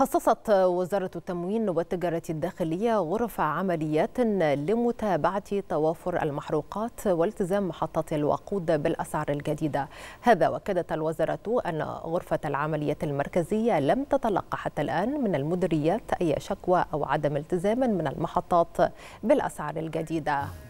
خصصت وزارة التموين والتجارة الداخلية غرف عمليات لمتابعة توافر المحروقات والتزام محطة الوقود بالأسعار الجديدة هذا وكدت الوزارة أن غرفة العمليات المركزية لم تتلق حتى الآن من المديريات أي شكوى أو عدم التزام من المحطات بالأسعار الجديدة